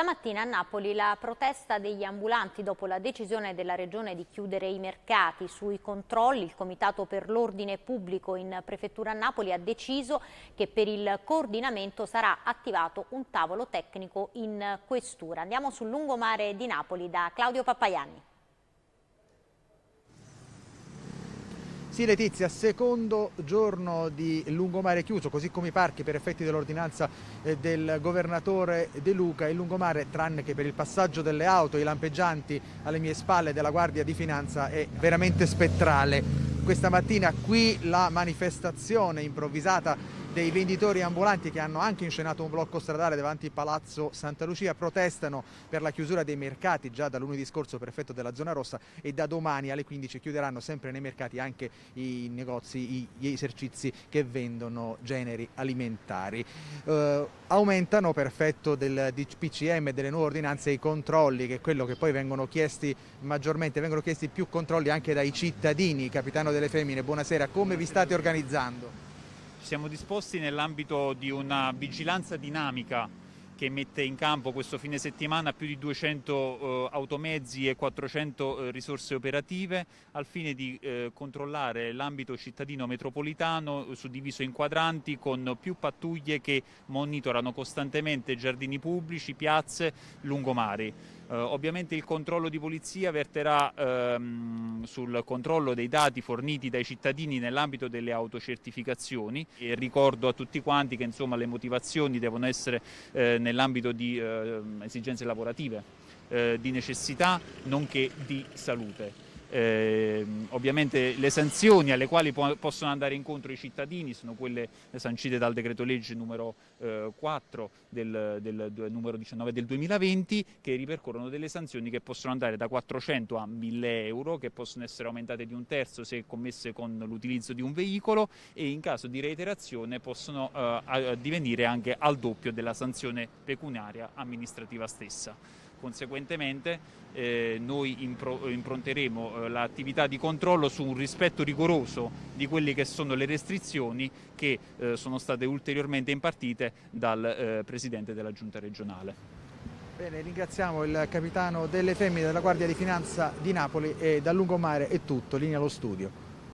Stamattina a Napoli la protesta degli ambulanti dopo la decisione della Regione di chiudere i mercati. Sui controlli il Comitato per l'Ordine Pubblico in Prefettura a Napoli ha deciso che per il coordinamento sarà attivato un tavolo tecnico in questura. Andiamo sul lungomare di Napoli da Claudio Pappaianni. Sì Letizia, secondo giorno di lungomare chiuso, così come i parchi per effetti dell'ordinanza eh, del governatore De Luca, il lungomare tranne che per il passaggio delle auto, i lampeggianti alle mie spalle della Guardia di Finanza è veramente spettrale. Questa mattina qui la manifestazione improvvisata dei venditori ambulanti che hanno anche inscenato un blocco stradale davanti al Palazzo Santa Lucia protestano per la chiusura dei mercati già da lunedì scorso prefetto della zona rossa e da domani alle 15 chiuderanno sempre nei mercati anche i negozi, gli esercizi che vendono generi alimentari. Eh, aumentano effetto del PCM e delle nuove ordinanze i controlli che è quello che poi vengono chiesti maggiormente, vengono chiesti più controlli anche dai cittadini. Capitano delle Femmine, buonasera, come vi state organizzando? Siamo disposti nell'ambito di una vigilanza dinamica che mette in campo questo fine settimana più di 200 eh, automezzi e 400 eh, risorse operative al fine di eh, controllare l'ambito cittadino metropolitano eh, suddiviso in quadranti con più pattuglie che monitorano costantemente giardini pubblici, piazze, lungomari. Eh, ovviamente il controllo di polizia verterà ehm, sul controllo dei dati forniti dai cittadini nell'ambito delle autocertificazioni e ricordo a tutti quanti che insomma, le motivazioni devono essere eh, nell'ambito di eh, esigenze lavorative, eh, di necessità nonché di salute. Eh, ovviamente le sanzioni alle quali po possono andare incontro i cittadini sono quelle sancite dal decreto legge numero eh, 4 del, del, del, numero 19 del 2020 che ripercorrono delle sanzioni che possono andare da 400 a 1000 euro che possono essere aumentate di un terzo se commesse con l'utilizzo di un veicolo e in caso di reiterazione possono eh, divenire anche al doppio della sanzione pecuniaria amministrativa stessa. Conseguentemente eh, noi impro- impronteremo eh, l'attività di controllo su un rispetto rigoroso di quelle che sono le restrizioni che eh, sono state ulteriormente impartite dal eh, Presidente della Giunta regionale. Bene, ringraziamo il capitano delle femmine della Guardia di Finanza di Napoli e dal lungomare è tutto, linea allo studio.